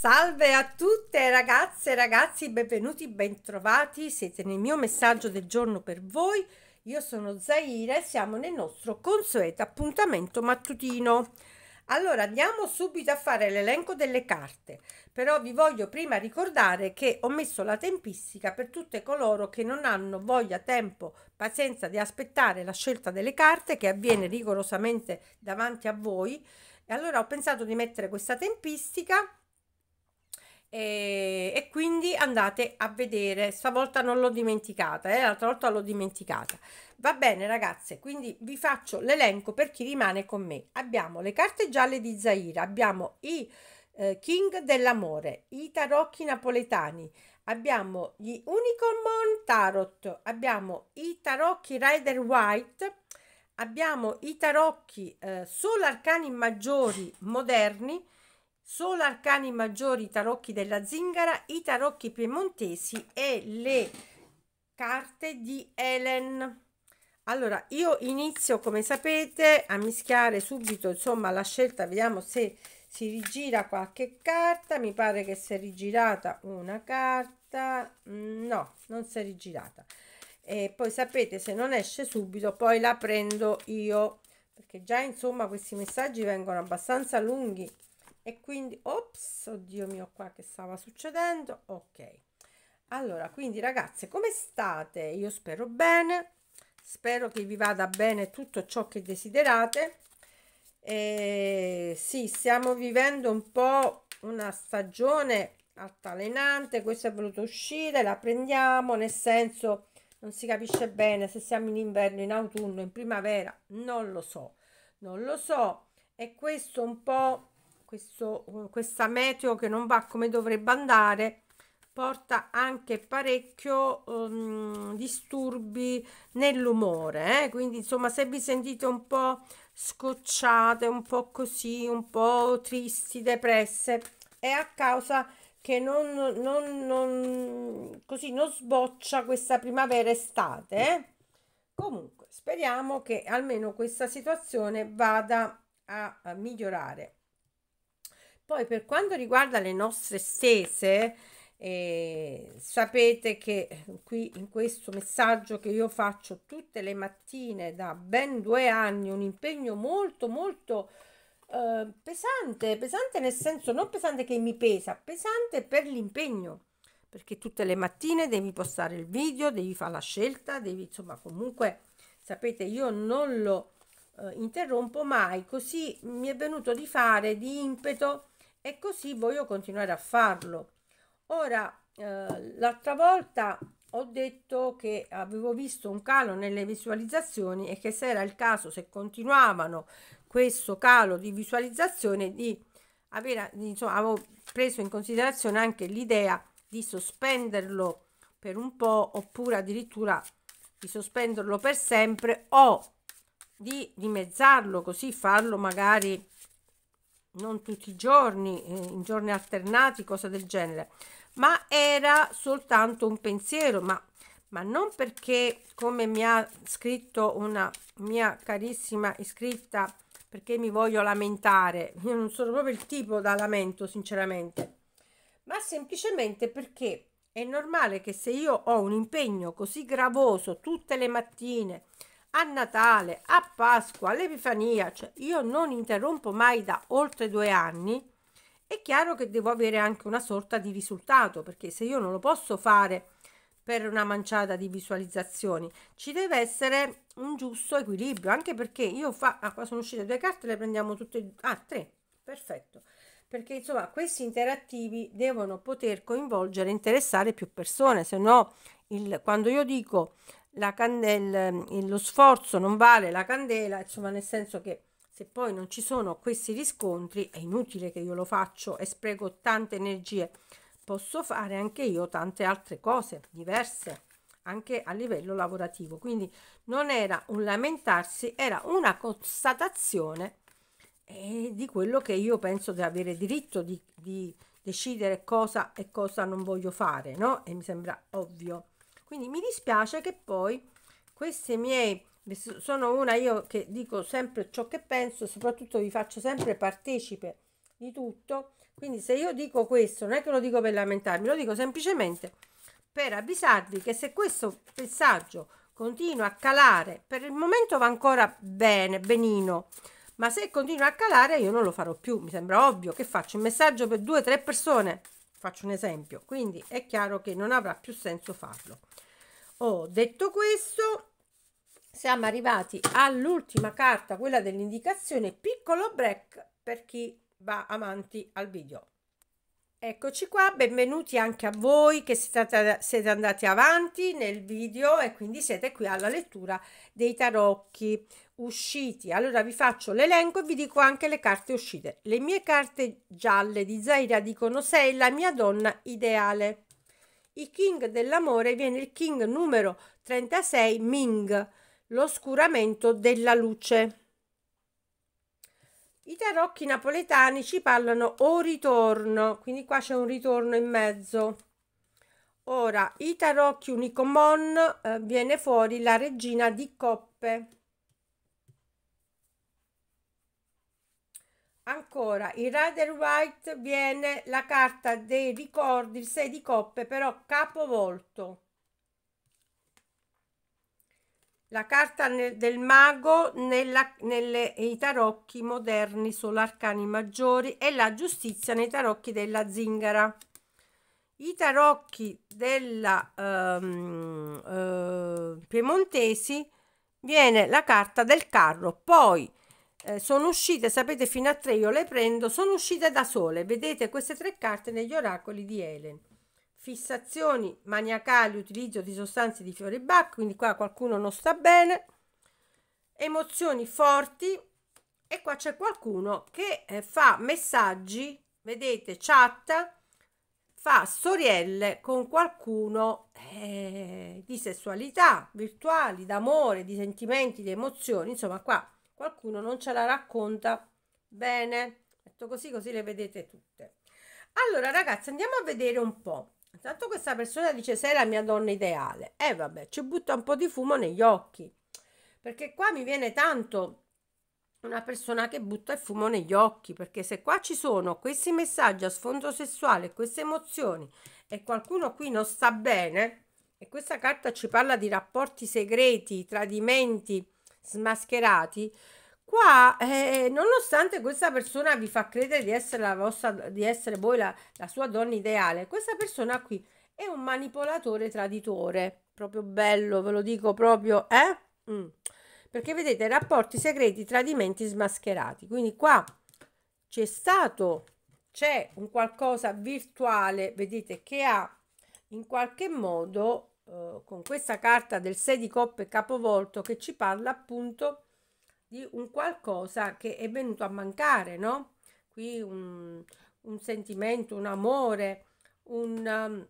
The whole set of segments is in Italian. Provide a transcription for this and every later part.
Salve a tutte ragazze e ragazzi, benvenuti, bentrovati, siete nel mio messaggio del giorno per voi. Io sono Zaira e siamo nel nostro consueto appuntamento mattutino. Allora andiamo subito a fare l'elenco delle carte, però vi voglio prima ricordare che ho messo la tempistica per tutte coloro che non hanno voglia, tempo, pazienza di aspettare la scelta delle carte che avviene rigorosamente davanti a voi. E allora ho pensato di mettere questa tempistica e, ehm, e quindi andate a vedere stavolta non l'ho dimenticata eh? l'altra volta l'ho dimenticata va bene ragazze quindi vi faccio l'elenco per chi rimane con me abbiamo le carte gialle di Zaira abbiamo i eh, King dell'amore i tarocchi napoletani abbiamo gli Unicorn Tarot, abbiamo i tarocchi Rider White, abbiamo i tarocchi eh, solo arcani maggiori moderni solo arcani maggiori tarocchi della zingara, i tarocchi piemontesi e le carte di Elen. Allora, io inizio, come sapete, a mischiare subito, insomma, la scelta, vediamo se si rigira qualche carta, mi pare che si è rigirata una carta, no, non si è rigirata. E poi sapete, se non esce subito, poi la prendo io, perché già, insomma, questi messaggi vengono abbastanza lunghi, e quindi ops oddio mio qua che stava succedendo ok allora quindi ragazze come state io spero bene spero che vi vada bene tutto ciò che desiderate e sì stiamo vivendo un po una stagione altalenante questo è voluto uscire la prendiamo nel senso non si capisce bene se siamo in inverno in autunno in primavera non lo so non lo so e questo un po' questo, eh, questa meteo che non va come dovrebbe andare porta anche parecchio um, disturbi nell'umore eh? quindi insomma se vi sentite un po' scocciate un po' così un po' tristi depresse è a causa che non, non, non così non sboccia questa primavera estate eh? comunque speriamo che almeno questa situazione vada a, a migliorare poi per quanto riguarda le nostre stese, eh, sapete che eh, qui in questo messaggio che io faccio tutte le mattine da ben due anni, un impegno molto molto eh, pesante, pesante nel senso non pesante che mi pesa, pesante per l'impegno perché tutte le mattine devi postare il video, devi fare la scelta, devi insomma comunque sapete io non lo eh, interrompo mai, così mi è venuto di fare di impeto e così voglio continuare a farlo. Ora, eh, l'altra volta ho detto che avevo visto un calo nelle visualizzazioni e che se era il caso, se continuavano questo calo di visualizzazione, di avere, insomma, avevo preso in considerazione anche l'idea di sospenderlo per un po' oppure addirittura di sospenderlo per sempre o di dimezzarlo così farlo magari non tutti i giorni, eh, in giorni alternati, cose del genere, ma era soltanto un pensiero, ma, ma non perché, come mi ha scritto una mia carissima iscritta, perché mi voglio lamentare, io non sono proprio il tipo da lamento, sinceramente, ma semplicemente perché è normale che se io ho un impegno così gravoso tutte le mattine, a Natale, a Pasqua, all'Epifania, cioè io non interrompo mai da oltre due anni, è chiaro che devo avere anche una sorta di risultato, perché se io non lo posso fare per una manciata di visualizzazioni, ci deve essere un giusto equilibrio, anche perché io fa... Ah, qua sono uscite due carte, le prendiamo tutte e Ah, tre, perfetto. Perché insomma questi interattivi devono poter coinvolgere e interessare più persone, se no il... quando io dico la candela, ehm, lo sforzo non vale la candela, insomma nel senso che se poi non ci sono questi riscontri è inutile che io lo faccio e spreco tante energie. Posso fare anche io tante altre cose diverse anche a livello lavorativo. Quindi non era un lamentarsi, era una constatazione eh, di quello che io penso di avere diritto di, di decidere cosa e cosa non voglio fare, no? E mi sembra ovvio quindi mi dispiace che poi questi miei sono una io che dico sempre ciò che penso soprattutto vi faccio sempre partecipe di tutto quindi se io dico questo non è che lo dico per lamentarmi lo dico semplicemente per avvisarvi che se questo messaggio continua a calare per il momento va ancora bene benino ma se continua a calare io non lo farò più mi sembra ovvio che faccio un messaggio per due o tre persone faccio un esempio quindi è chiaro che non avrà più senso farlo ho oh, detto questo siamo arrivati all'ultima carta quella dell'indicazione piccolo break per chi va avanti al video Eccoci qua, benvenuti anche a voi che siete, siete, andati avanti nel video e quindi siete qui alla lettura dei tarocchi usciti. Allora vi faccio l'elenco e vi dico anche le carte uscite. Le mie carte gialle di Zaira dicono sei la mia donna ideale. I king dell'amore viene il king numero 36 Ming, l'oscuramento della luce. I tarocchi napoletani ci parlano o ritorno, quindi qua c'è un ritorno in mezzo. Ora, i tarocchi unicomon eh, viene fuori la regina di coppe. Ancora, in Rider White viene la carta dei ricordi, il 6 di coppe, però capovolto. La carta nel, del mago nella, nelle, nei tarocchi moderni sono arcani maggiori e la giustizia nei tarocchi della zingara. I tarocchi della um, uh, piemontesi viene la carta del carro, poi eh, sono uscite, sapete fino a tre io le prendo, sono uscite da sole, vedete queste tre carte negli oracoli di Helen fissazioni maniacali, utilizzo di sostanze di fiori e bacche, quindi qua qualcuno non sta bene, emozioni forti e qua c'è qualcuno che eh, fa messaggi, vedete, chatta, fa storielle con qualcuno eh, di sessualità virtuali, d'amore, di sentimenti, di emozioni, insomma qua qualcuno non ce la racconta bene, detto così così le vedete tutte. Allora ragazzi andiamo a vedere un po' Intanto questa persona dice sei la mia donna ideale. E eh, vabbè, ci butta un po' di fumo negli occhi. Perché qua mi viene tanto una persona che butta il fumo negli occhi, perché se qua ci sono questi messaggi a sfondo sessuale, queste emozioni e qualcuno qui non sta bene, e questa carta ci parla di rapporti segreti, tradimenti smascherati, Qua, eh, nonostante questa persona vi fa credere di essere, la vostra, di essere voi la, la sua donna ideale, questa persona qui è un manipolatore traditore. Proprio bello, ve lo dico proprio, eh? Mm. Perché vedete, rapporti segreti, tradimenti smascherati. Quindi qua c'è stato, c'è un qualcosa virtuale, vedete, che ha in qualche modo, eh, con questa carta del 6 di coppe capovolto, che ci parla appunto di un qualcosa che è venuto a mancare, no? Qui un, un sentimento, un amore, un, um,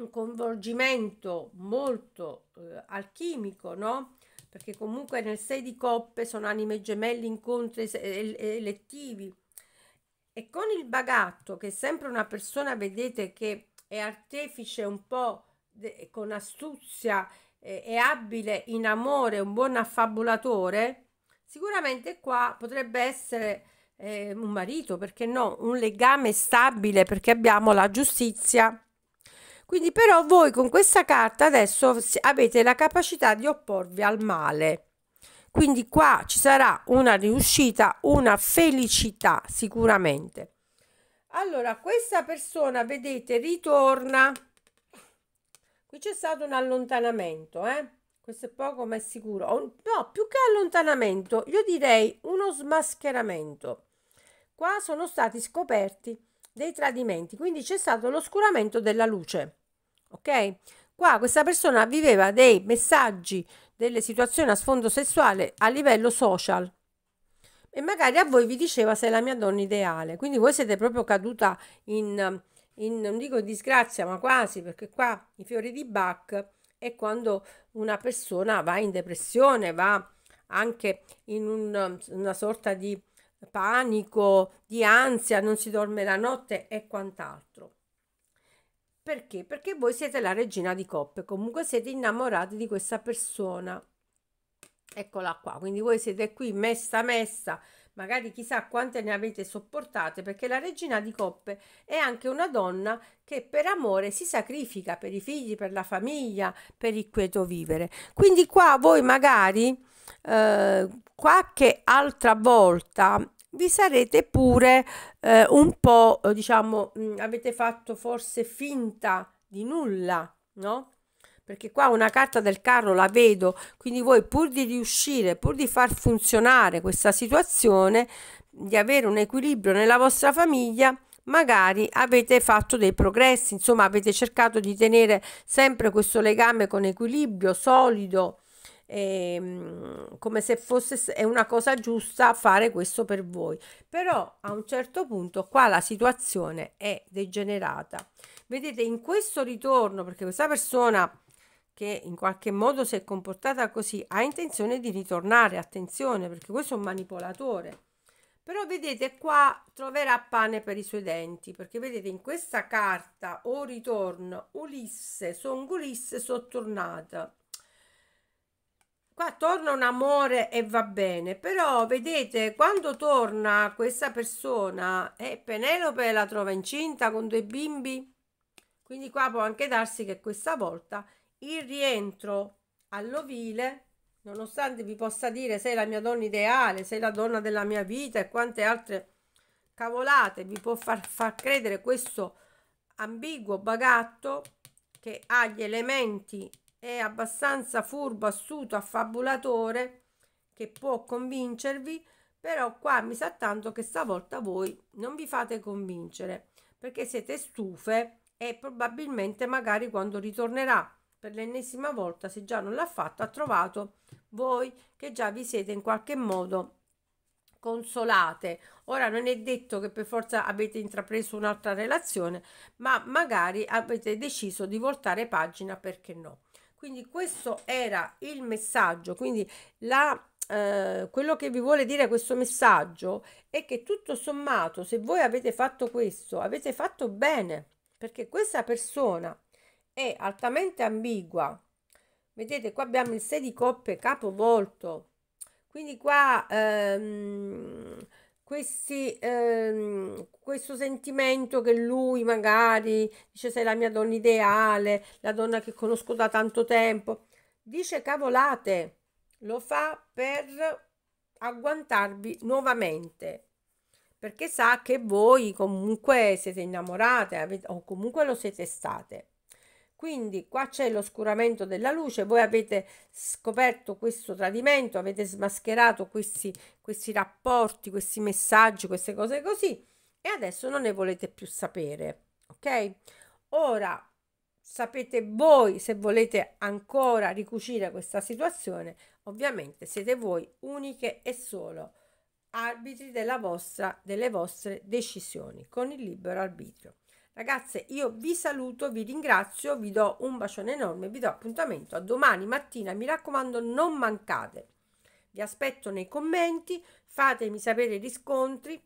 un coinvolgimento molto eh, alchimico, no? Perché comunque nel 6 di coppe sono anime gemelle, incontri elettivi. E con il bagatto, che è sempre una persona, vedete, che è artefice un po' con astuzia, eh, è abile in amore, un buon affabulatore, Sicuramente qua potrebbe essere eh, un marito, perché no, un legame stabile, perché abbiamo la giustizia. Quindi però voi con questa carta adesso avete la capacità di opporvi al male. Quindi qua ci sarà una riuscita, una felicità sicuramente. Allora, questa persona, vedete, ritorna. Qui c'è stato un allontanamento, eh? Questo è poco ma è sicuro. No, più che allontanamento, io direi uno smascheramento. Qua sono stati scoperti dei tradimenti, quindi c'è stato l'oscuramento della luce. Ok? Qua questa persona viveva dei messaggi, delle situazioni a sfondo sessuale a livello social e magari a voi vi diceva sei la mia donna ideale. Quindi voi siete proprio caduta in, in non dico in disgrazia, ma quasi, perché qua i fiori di Bach è quando una persona va in depressione, va anche in un, una sorta di panico, di ansia, non si dorme la notte e quant'altro. Perché? Perché voi siete la regina di coppe, comunque siete innamorati di questa persona. Eccola qua, quindi voi siete qui messa messa magari chissà quante ne avete sopportate, perché la regina di coppe è anche una donna che per amore si sacrifica per i figli, per la famiglia, per il quieto vivere. Quindi qua voi magari eh, qualche altra volta vi sarete pure eh, un po', diciamo, mh, avete fatto forse finta di nulla, no? perché qua una carta del carro la vedo, quindi voi pur di riuscire, pur di far funzionare questa situazione, di avere un equilibrio nella vostra famiglia, magari avete fatto dei progressi, insomma avete cercato di tenere sempre questo legame con equilibrio solido, e, ehm, come se fosse una cosa giusta fare questo per voi però a un certo punto qua la situazione è degenerata vedete in questo ritorno perché questa persona che in qualche modo si è comportata così ha intenzione di ritornare, attenzione, perché questo è un manipolatore. Però vedete qua troverà pane per i suoi denti, perché vedete in questa carta o ritorno Ulisse, son Ulisse, sono tornata. Qua torna un amore e va bene, però vedete quando torna questa persona e eh, Penelope la trova incinta con due bimbi, quindi qua può anche darsi che questa volta il rientro all'ovile, nonostante vi possa dire sei la mia donna ideale, sei la donna della mia vita e quante altre cavolate vi può far, far credere questo ambiguo bagatto che ha gli elementi, è abbastanza furbo, astuto affabulatore, che può convincervi, però qua mi sa tanto che stavolta voi non vi fate convincere perché siete stufe e probabilmente magari quando ritornerà per l'ennesima volta, se già non l'ha fatto, ha trovato voi che già vi siete in qualche modo consolate. Ora non è detto che per forza avete intrapreso un'altra relazione, ma magari avete deciso di voltare pagina perché no. Quindi questo era il messaggio, quindi la eh, quello che vi vuole dire questo messaggio è che tutto sommato se voi avete fatto questo avete fatto bene perché questa persona è altamente ambigua. Vedete, qua abbiamo il 6 di coppe capovolto. Quindi qua ehm, questi, ehm, questo sentimento che lui magari dice sei la mia donna ideale, la donna che conosco da tanto tempo, dice cavolate, lo fa per agguantarvi nuovamente perché sa che voi comunque siete innamorate avete, o comunque lo siete state. Quindi qua c'è l'oscuramento della luce, voi avete scoperto questo tradimento, avete smascherato questi, questi rapporti, questi messaggi, queste cose così e adesso non ne volete più sapere, ok? Ora sapete voi se volete ancora ricucire questa situazione, ovviamente siete voi uniche e solo arbitri della vostra, delle vostre decisioni con il libero arbitrio. Ragazze, io vi saluto, vi ringrazio, vi do un bacione enorme, vi do appuntamento a domani mattina. Mi raccomando, non mancate. Vi aspetto nei commenti, fatemi sapere i riscontri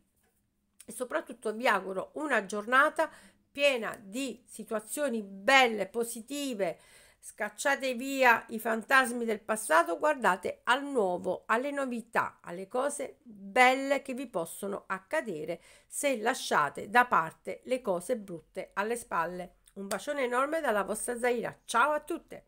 e soprattutto vi auguro una giornata piena di situazioni belle, positive, Scacciate via i fantasmi del passato, guardate al nuovo, alle novità, alle cose belle che vi possono accadere se lasciate da parte le cose brutte alle spalle. Un bacione enorme dalla vostra Zaira. Ciao a tutte!